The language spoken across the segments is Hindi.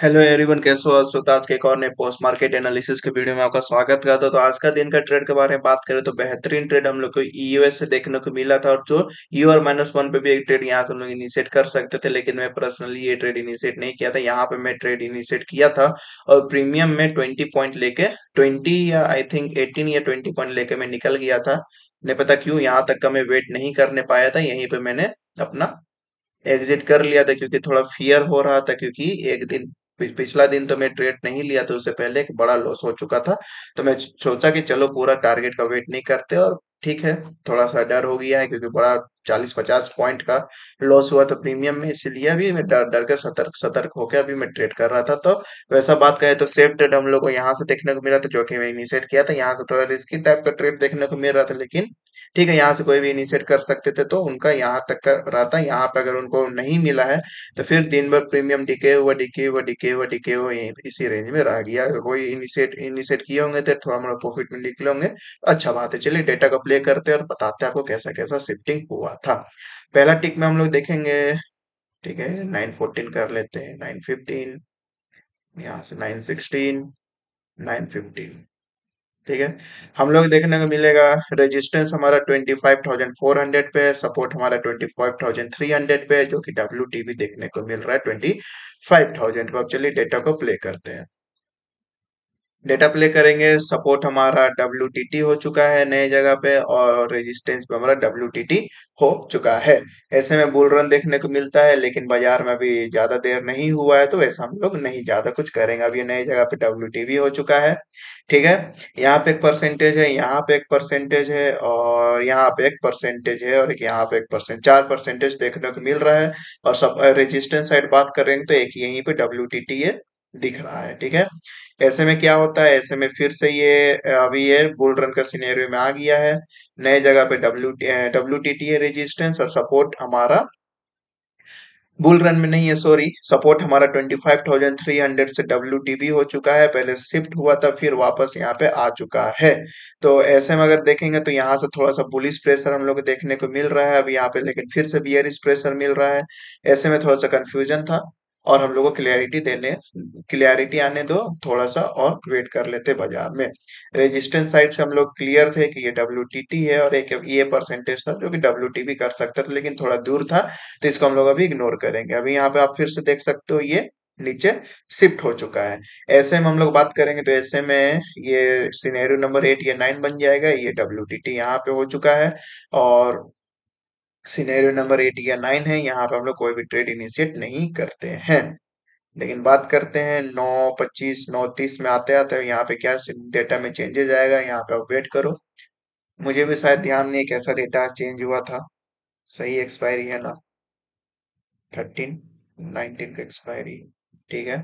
हेलो एवरीवन कैसे हो आज आज के एक और नए पोस्ट मार्केट एनालिसिस के वीडियो में आपका स्वागत करता तो, हूं तो आज का दिन का ट्रेड के बारे में बात करें तो बेहतरीन ट्रेड हम लोग को ईयूएस e से देखने को मिला था और जो यू आर माइनस वन पे भी एक ट्रेड यहाँ से हम लोग इनिशिएट कर सकते थे लेकिन मैं पर्सनली ये ट्रेड इनिशिएट नहीं किया था यहाँ पे मैं ट्रेड इनिशिएट किया था और प्रीमियम में ट्वेंटी पॉइंट लेके ट्वेंटी या आई थिंक एटीन या ट्वेंटी पॉइंट लेके मैं निकल गया था नहीं पता क्यूँ यहाँ तक का मैं वेट नहीं करने पाया था यहीं पर मैंने अपना एग्जिट कर लिया था क्योंकि थोड़ा फियर हो रहा था क्योंकि एक दिन पिछला दिन तो मैं ट्रेड नहीं लिया था उससे पहले बड़ा लॉस हो चुका था तो मैं सोचा कि चलो पूरा टारगेट का वेट नहीं करते और ठीक है थोड़ा सा डर हो गया है क्योंकि बड़ा चालीस पचास पॉइंट का लॉस हुआ था प्रीमियम में इसलिए अभी मैं डर डर के सतर्क सतर्क होकर अभी मैं ट्रेड कर रहा था तो वैसा बात कहे तो सेफ ट्रेड हम लोग को यहाँ से देखने को मिला था जो कि मैं इनिशिएट किया था यहाँ से थोड़ा रिस्की टाइप का ट्रेड देखने को मिल रहा था लेकिन ठीक है यहाँ से कोई भी इनिशिएट कर सकते थे तो उनका यहाँ तक का रहा था यहाँ पे अगर उनको नहीं मिला है तो फिर दिन भर प्रीमियम डिके हुआ डिके हुआ डिके हुआ डिके हुआ इसी रेंज में रह गया कोई इनिशिएट इनिशिएट किए होंगे तो थोड़ा मोड़ा प्रॉफिट में निकले होंगे अच्छा बात है चलिए डेटा को प्ले करते हैं और बताते हैं आपको कैसा कैसा शिफ्टिंग हुआ हुआ था पहला टिक में हम लोग देखेंगे ठीक है नाइन फोर्टीन कर लेते हैं नाइन फिफ्टीन यहाँ से नाइन सिक्सटीन नाइन फिफ्टीन ठीक है हम लोग देखने को मिलेगा रेजिस्टेंस हमारा 25,400 पे सपोर्ट हमारा 25,300 पे जो कि डब्ल्यू देखने को मिल रहा है 25,000 पे अब चलिए डेटा को प्ले करते हैं डेटा प्ले करेंगे सपोर्ट हमारा डब्ल्यू हो चुका है नए जगह पे और रेजिस्टेंस पे हमारा डब्ल्यू हो चुका है ऐसे में बुल रन देखने को मिलता है लेकिन बाजार में अभी ज्यादा देर नहीं हुआ है तो ऐसा हम लोग नहीं ज्यादा कुछ करेंगे अभी नए जगह पे डब्ल्यू भी हो चुका है ठीक है यहाँ पे एक परसेंटेज है यहाँ पे एक परसेंटेज है और यहाँ पे एक परसेंटेज है और एक यहाँ पे एक परसेंट चार परसेंटेज देखने को मिल रहा है और सब रेजिस्टेंस साइड बात करेंगे तो एक यहीं पे डब्ल्यू है दिख रहा है ठीक है हम्म। ऐसे में क्या होता है ऐसे में फिर से ये अभी ये बुल रन का सिनेरियो में आ गया है नए जगह पे W W T T resistance और सपोर्ट हमारा बुल रन में नहीं है सॉरी सपोर्ट हमारा 25,300 से डब्ल्यू हो चुका है पहले शिफ्ट हुआ था फिर वापस यहाँ पे आ चुका है तो ऐसे में अगर देखेंगे तो यहाँ से थोड़ा सा बुलिस प्रेशर हम लोग देखने को मिल रहा है अब यहाँ पे लेकिन फिर से बियरिस प्रेशर मिल रहा है ऐसे में थोड़ा सा कंफ्यूजन था और हम लोगों को क्लियरिटी देने क्लियरिटी हम्म। आने दो थोड़ा सा और वेट कर लेते बाजार में रेजिस्टेंस साइड से हम लोग क्लियर थे कि ये डब्ल्यू है और एक ये परसेंटेज था जो कि डब्ल्यू भी कर सकता था लेकिन थोड़ा दूर था तो इसको हम लोग अभी इग्नोर करेंगे अभी यहाँ पे आप फिर से देख सकते हो ये नीचे शिफ्ट हो चुका है ऐसे में हम लोग बात करेंगे तो ऐसे में ये सिनेरियो नंबर एट ये नाइन बन जाएगा ये डब्ल्यू टी यहाँ पे हो चुका है और सिनेरियो नंबर एट या नाइन है यहाँ पे हम लोग कोई भी ट्रेड इनिशिएट नहीं करते हैं लेकिन बात करते हैं नौ पच्चीस नौ तीस में आते आते यहाँ पे क्या डेटा में चेंजेज आएगा यहाँ पे आप वेट करो मुझे भी शायद ध्यान नहीं कैसा डेटा चेंज हुआ था सही एक्सपायरी है ना थर्टीन नाइनटीन का एक्सपायरी ठीक है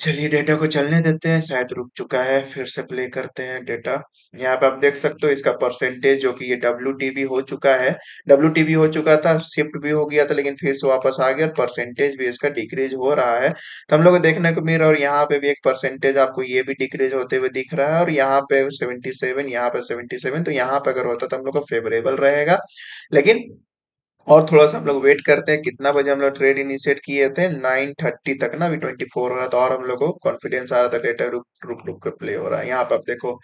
चलिए डेटा को चलने देते हैं शायद रुक चुका है फिर से प्ले करते हैं डेटा यहाँ पे आप देख सकते हो इसका परसेंटेज जो कि ये डब्ल्यू हो चुका है डब्ल्यू हो चुका था शिफ्ट भी हो गया था लेकिन फिर से वापस आ गया और परसेंटेज भी इसका डिक्रीज हो रहा है तो हम लोग देखने को मिल रहा है और यहाँ पे भी एक परसेंटेज आपको ये भी डिक्रीज होते हुए दिख रहा है और यहाँ पे सेवेंटी सेवन यहाँ पे सेवेंटी सेवन तो यहाँ पे अगर होता तो हम लोग को फेवरेबल रहेगा लेकिन और थोड़ा सा हम लोग वेट करते हैं कितना बजे हम लोग ट्रेड इनिशिएट किए थे नाइन थर्टी तक ना अभी ट्वेंटी फोर हो रहा था और हम लोग को कॉन्फिडेंस आ रहा था डेटा रुक रुक रुक कर प्ले हो रहा है यहाँ पे आप देखो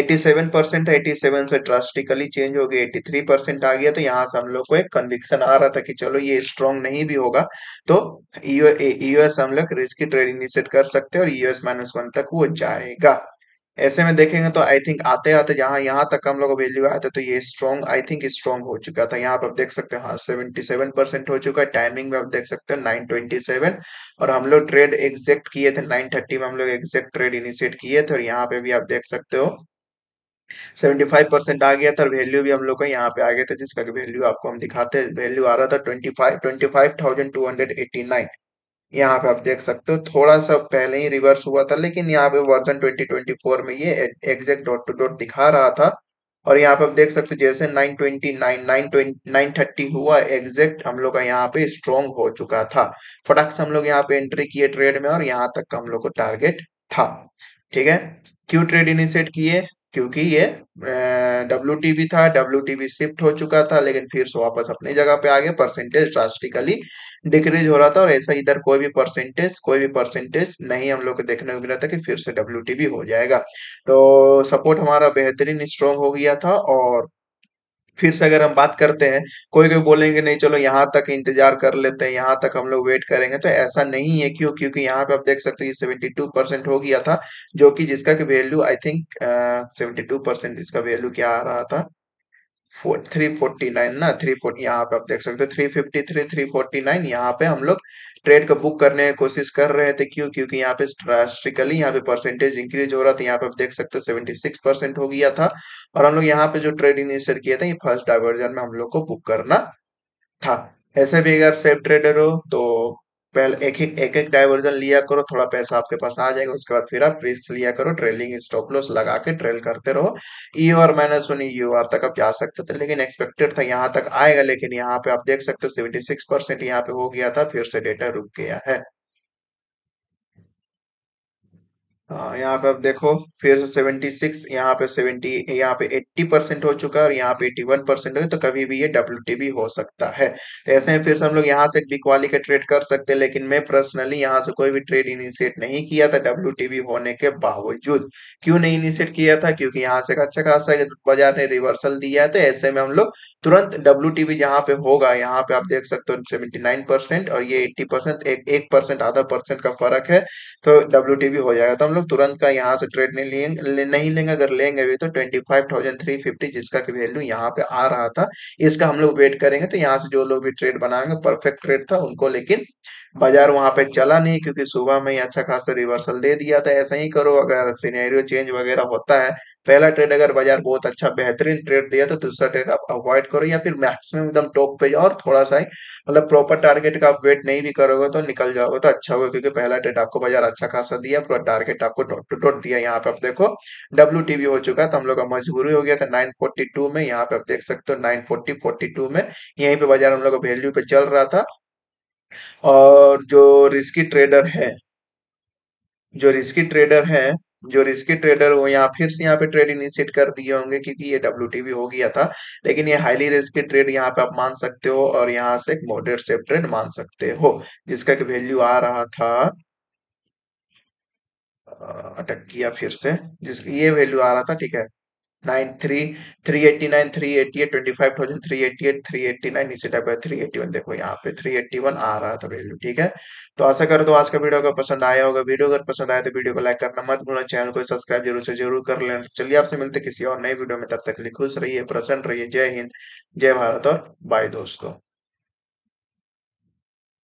eighty seven percent eighty seven से ड्रास्टिकली चेंज हो गया एटी थ्री परसेंट आ गया तो यहाँ से हम लोग को एक कन्विक्सन आ रहा था कि चलो ये स्ट्रॉन्ग नहीं भी होगा तो यूएस हम लोग रिस्की ट्रेड इनिशिएट कर सकते हैं और यूएस माइनस वन तक वो जाएगा ऐसे में देखेंगे तो आई थिंक आते आते जहां यहाँ तक हम लोग वैल्यू आया था तो ये स्ट्रॉन्ग आई थिंक स्ट्रॉन्ग हो चुका था यहाँ पर आप देख सकते हो हाँ सेवेंटी सेवन परसेंट हो चुका है टाइमिंग में आप देख सकते हो नाइन ट्वेंटी सेवन और हम लोग ट्रेड एग्जेक्ट किए थे नाइन थर्टी में हम लोग एग्जेक्ट ट्रेड इनिशिएट किए थे और यहाँ पे भी आप देख सकते हो 75 परसेंट आ गया था और वैल्यू भी हम लोग का यहाँ पे आ गया था जिसका वैल्यू आपको हम दिखाते हैं वैल्यू आ रहा था 25 25,289 यहाँ पे आप देख सकते हो थोड़ा सा पहले ही रिवर्स हुआ था लेकिन यहाँ पे वर्जन 2024 में ये एग्जैक्ट डॉट टू डॉट दिखा रहा था और यहाँ पे आप देख सकते हो जैसे 929 नाइन 930 हुआ एग्जैक्ट हम लोग का यहाँ पे स्ट्रॉन्ग हो चुका था फटाक से हम लोग यहाँ पे एंट्री किए ट्रेड में और यहाँ तक हम लोग को टारगेट था ठीक है क्यों ट्रेड इनिशिएट किए क्योंकि ये डब्ल्यू टी भी था डब्ल्यू टी भी शिफ्ट हो चुका था लेकिन फिर से वापस अपनी जगह पे आ गया परसेंटेज ड्रास्टिकली डिक्रीज हो रहा था और ऐसा इधर कोई भी परसेंटेज कोई भी परसेंटेज नहीं हम लोग को देखने को मिला था कि फिर से डब्ल्यू टी भी हो जाएगा तो सपोर्ट हमारा बेहतरीन स्ट्रॉन्ग हो गया था और फिर से अगर हम बात करते हैं कोई कोई बोलेंगे नहीं चलो यहाँ तक इंतजार कर लेते हैं यहाँ तक हम लोग वेट करेंगे तो ऐसा नहीं है क्यों क्योंकि यहाँ पे आप देख सकते हो ये सेवेंटी टू परसेंट हो गया था जो कि जिसका कि value I think seventy two percent इसका वैल्यू क्या आ रहा था थ्री फोर्टी नाइन ना थ्री फोर्टी यहाँ पे आप देख सकते हो three fifty three three forty nine यहाँ पे हम लोग ट्रेड को बुक करने की कोशिश कर रहे थे क्यों क्योंकि यहाँ पे ड्रास्टिकली यहाँ पे परसेंटेज इंक्रीज हो रहा था यहाँ पे आप देख सकते हो सेवेंटी सिक्स परसेंट हो गया था और हम लोग यहाँ पे जो ट्रेड इनिशिएट किया था ये फर्स्ट डाइवर्जन में हम लोग को बुक करना था ऐसे भी अगर सेफ ट्रेडर हो तो पहले एक एक एक एक डाइवर्जन लिया करो थोड़ा पैसा आपके पास आ जाएगा उसके बाद फिर आप रिस्क लिया करो ट्रेलिंग स्टॉप लॉस लगा के ट्रेल करते रहो E R minus one E R तक आप जा सकते थे लेकिन एक्सपेक्टेड था यहाँ तक आएगा लेकिन यहाँ पे आप देख सकते हो सेवेंटी सिक्स परसेंट यहाँ पे हो गया था फिर से डेटा रुक गया है हाँ, यहाँ पे आप देखो फिर से सेवेंटी सिक्स यहाँ पे सेवेंटी यहाँ पे एट्टी परसेंट हो चुका है और यहाँ पे एट्टी वन परसेंट हो तो कभी भी ये डब्ल्यू भी हो सकता है तो ऐसे में फिर से हम लोग यहाँ से वाली का ट्रेड कर सकते हैं लेकिन मैं पर्सनली यहाँ से कोई भी ट्रेड इनिशिएट नहीं किया था डब्ल्यू होने के बावजूद क्यों नहीं इनिशिएट किया था क्योंकि यहाँ से अच्छा खासा बाजार ने रिवर्सल दिया है तो ऐसे में हम लोग तुरंत डब्ल्यू जहाँ पे होगा यहाँ पे आप देख सकते हो सेवेंटी और ये एट्टी परसेंट एक परसेंट आधा परसेंट का फर्क है तो डब्ल्यू हो जाएगा तो हम लोग हम तुरंत का यहाँ से ट्रेड नहीं लेंगे नहीं लेंगे अगर लेंगे भी तो twenty five thousand three fifty जिसका की वैल्यू यहाँ पे आ रहा था इसका हम लोग वेट करेंगे तो यहाँ से जो लोग भी ट्रेड बनाएंगे परफेक्ट ट्रेड था उनको लेकिन बाजार वहां पे चला नहीं क्योंकि सुबह में ही अच्छा खासा रिवर्सल दे दिया था ऐसा ही करो अगर सीनेरियो चेंज वगैरह होता है पहला ट्रेड अगर बाजार बहुत अच्छा बेहतरीन ट्रेड दिया तो दूसरा ट्रेड आप अवॉइड करो या फिर मैक्सिमम एकदम टॉप पे जाओ और थोड़ा सा ही मतलब प्रॉपर टारगेट का आप वेट नहीं भी करोगे तो निकल जाओगे तो अच्छा होगा क्योंकि पहला ट्रेड आपको बाजार अच्छा खासा दिया पूरा टारगेट डेटा को डॉट टू डॉट दिया यहाँ पे आप देखो डब्ल्यू टीवी हो चुका है तो हम लोग का मजबूरी हो गया था 942 में यहाँ पे आप देख सकते हो 940 42 में यहीं पे बाजार हम लोग का वैल्यू पे चल रहा था और जो रिस्की ट्रेडर है जो रिस्की ट्रेडर है जो रिस्की ट्रेडर वो यहाँ फिर से यहाँ पे ट्रेड इनिशिएट कर दिए होंगे क्योंकि ये डब्ल्यू हो गया था लेकिन ये हाईली रिस्की ट्रेड यहाँ पे आप मान सकते हो और यहाँ से एक मॉडरेट सेफ ट्रेड मान सकते हो जिसका कि वैल्यू आ रहा था अटैक किया फिर से जिस ये वैल्यू आ रहा था ठीक है nine three three eighty nine three eighty eight twenty five thousand three eighty eight three eighty nine इसी टाइप का थ्री एट्टी वन देखो यहाँ पे थ्री एट्टी वन आ रहा था वैल्यू ठीक है तो आशा करो तो आज का वीडियो अगर पसंद आया होगा वीडियो अगर पसंद आया तो वीडियो को लाइक करना मत भूलना चैनल को सब्सक्राइब जरूर से जरूर कर लेना चलिए आपसे मिलते किसी और नए वीडियो में तब तक लिए खुश रहिए प्रसन्न रहिए जय हिंद जय भारत और बाय दोस्तों